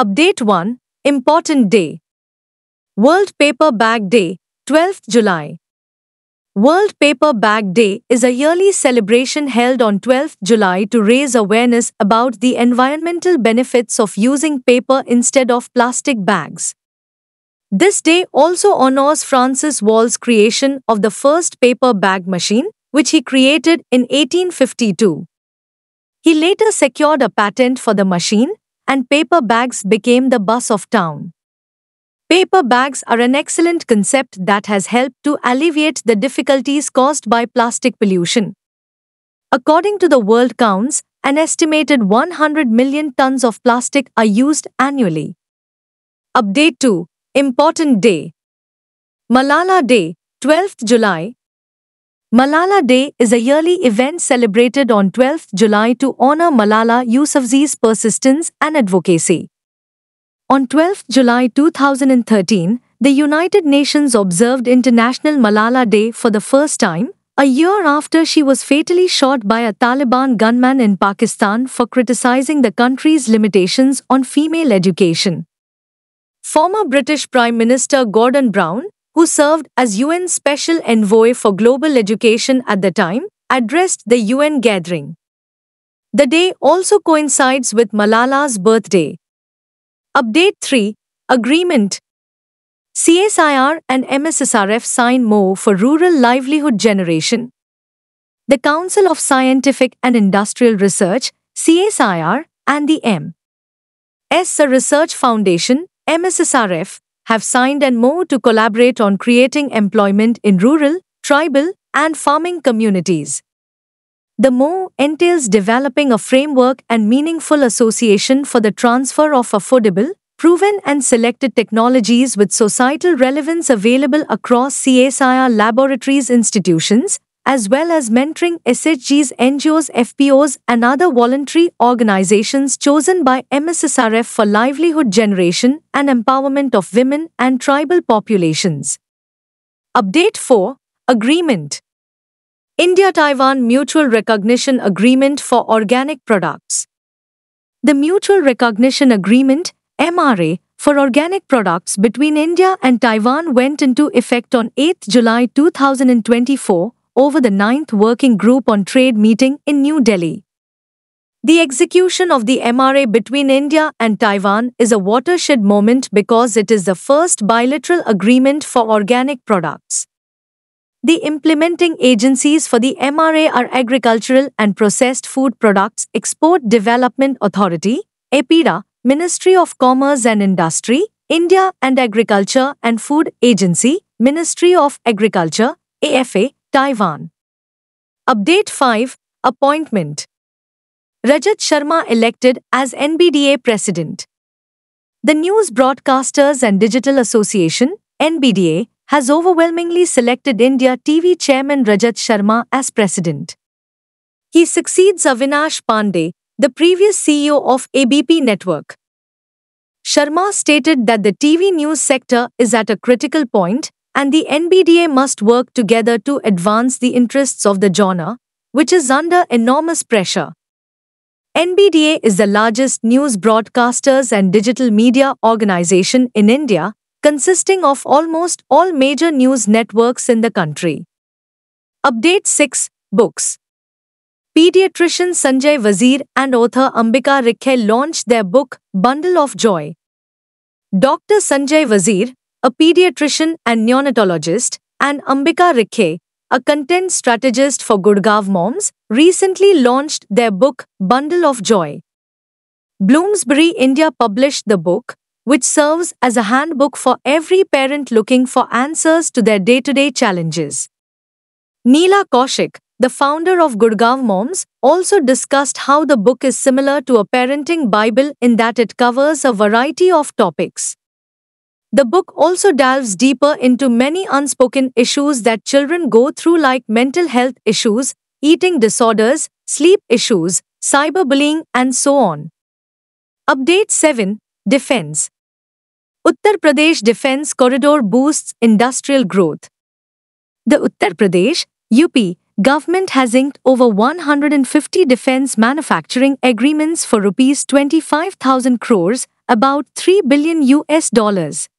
Update 1 Important Day World Paper Bag Day, 12th July. World Paper Bag Day is a yearly celebration held on 12th July to raise awareness about the environmental benefits of using paper instead of plastic bags. This day also honors Francis Wall's creation of the first paper bag machine, which he created in 1852. He later secured a patent for the machine, and paper bags became the buzz of town. Paper bags are an excellent concept that has helped to alleviate the difficulties caused by plastic pollution. According to the World Counts, an estimated 100 million tons of plastic are used annually. Update 2 Important Day Malala Day, 12th July, Malala Day is a yearly event celebrated on 12 July to honor Malala Yousafzai's persistence and advocacy. On 12 July 2013, the United Nations observed International Malala Day for the first time, a year after she was fatally shot by a Taliban gunman in Pakistan for criticizing the country's limitations on female education. Former British Prime Minister Gordon Brown who served as UN Special Envoy for Global Education at the time, addressed the UN gathering. The day also coincides with Malala's birthday. Update 3 Agreement CSIR and MSSRF sign more for rural livelihood generation. The Council of Scientific and Industrial Research, CSIR, and the M. S. Research Foundation, MSSRF, have signed and MoU to collaborate on creating employment in rural, tribal, and farming communities. The MO entails developing a framework and meaningful association for the transfer of affordable, proven and selected technologies with societal relevance available across CSIR laboratories institutions, as well as mentoring SHGs, NGOs, FPOs, and other voluntary organizations chosen by MSSRF for livelihood generation and empowerment of women and tribal populations. Update 4 Agreement India Taiwan Mutual Recognition Agreement for Organic Products. The Mutual Recognition Agreement MRA, for organic products between India and Taiwan went into effect on 8 July 2024 over the Ninth Working Group on Trade meeting in New Delhi. The execution of the MRA between India and Taiwan is a watershed moment because it is the first bilateral agreement for organic products. The implementing agencies for the MRA are Agricultural and Processed Food Products Export Development Authority, EPIDA, Ministry of Commerce and Industry, India and Agriculture and Food Agency, Ministry of Agriculture, AFA, Taiwan. Update 5 Appointment Rajat Sharma elected as NBDA president. The News Broadcasters and Digital Association, NBDA, has overwhelmingly selected India TV chairman Rajat Sharma as president. He succeeds Avinash Pandey, the previous CEO of ABP Network. Sharma stated that the TV news sector is at a critical point and the NBDA must work together to advance the interests of the genre, which is under enormous pressure. NBDA is the largest news broadcasters and digital media organization in India, consisting of almost all major news networks in the country. Update 6 Books Pediatrician Sanjay Wazir and author Ambika Rikhe launched their book, Bundle of Joy. Dr. Sanjay Wazir, a pediatrician and neonatologist, and Ambika Rikhe, a content strategist for Gurgaon moms, recently launched their book Bundle of Joy. Bloomsbury India published the book, which serves as a handbook for every parent looking for answers to their day to day challenges. Neela Kaushik, the founder of Gurgaon Moms, also discussed how the book is similar to a parenting Bible in that it covers a variety of topics. The book also delves deeper into many unspoken issues that children go through like mental health issues, eating disorders, sleep issues, cyberbullying and so on. Update 7 Defense Uttar Pradesh Defense Corridor boosts industrial growth. The Uttar Pradesh UP government has inked over 150 defense manufacturing agreements for rupees 25,000 crores, about 3 billion US dollars.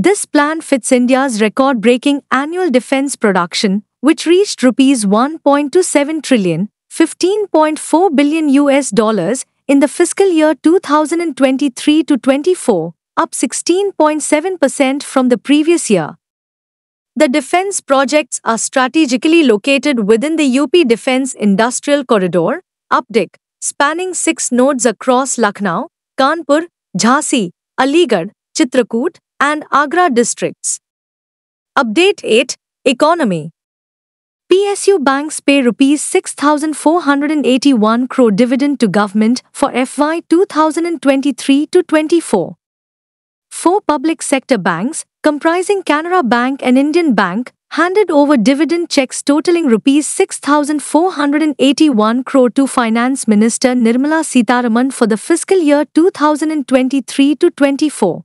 This plan fits India's record-breaking annual defense production, which reached rupees 1.27 trillion, 15.4 billion US dollars in the fiscal year 2023 to 24, up 16.7% from the previous year. The defense projects are strategically located within the UP Defense Industrial Corridor, UPDIC, spanning six nodes across Lucknow, Kanpur, Jhansi, Aligarh, Chitrakoot, and Agra districts. Update 8 Economy PSU banks pay rupees 6481 crore dividend to government for FY 2023 to 24. Four public sector banks comprising Canara Bank and Indian Bank handed over dividend checks totaling rupees 6481 crore to Finance Minister Nirmala Sitaraman for the fiscal year 2023 to 24.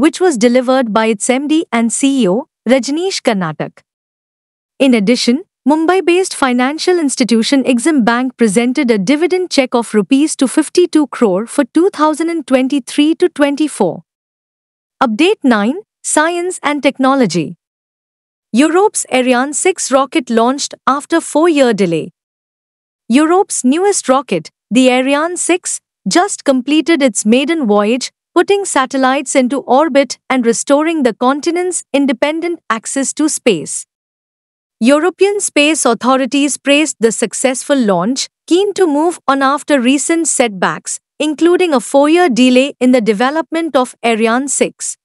which was delivered by its MD and CEO, Rajneesh Karnatak. In addition, Mumbai-based financial institution Exim Bank presented a dividend check of rupees to 52 crore for 2023 to 24. Update 9: Science and Technology. Europe's Ariane 6 rocket launched after 4-year delay. Europe's newest rocket, the Ariane 6, just completed its maiden voyage putting satellites into orbit and restoring the continent's independent access to space. European space authorities praised the successful launch, keen to move on after recent setbacks, including a four year delay in the development of Ariane 6.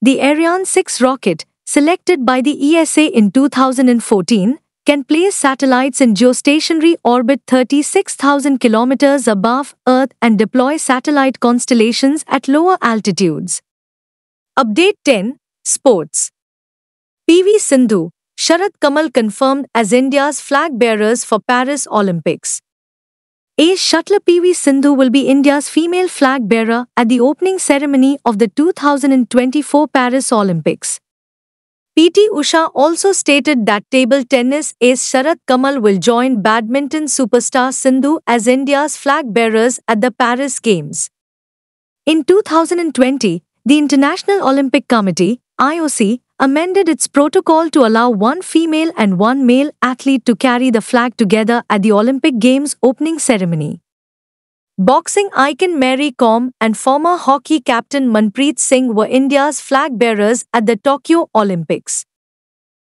The Ariane 6 rocket, selected by the ESA in 2014, can place satellites in geostationary orbit 36,000 kilometers above Earth and deploy satellite constellations at lower altitudes. Update 10 Sports PV Sindhu, Sharad Kamal confirmed as India's flag bearers for Paris Olympics. Ace shuttler PV Sindhu will be India's female flag bearer at the opening ceremony of the 2024 Paris Olympics. P.T. Usha also stated that table tennis ace Sharad Kamal will join badminton superstar Sindhu as India's flag bearers at the Paris Games. In 2020, the International Olympic Committee, IOC, amended its protocol to allow one female and one male athlete to carry the flag together at the Olympic Games opening ceremony. Boxing icon Mary Kom and former hockey captain Manpreet Singh were India's flag bearers at the Tokyo Olympics.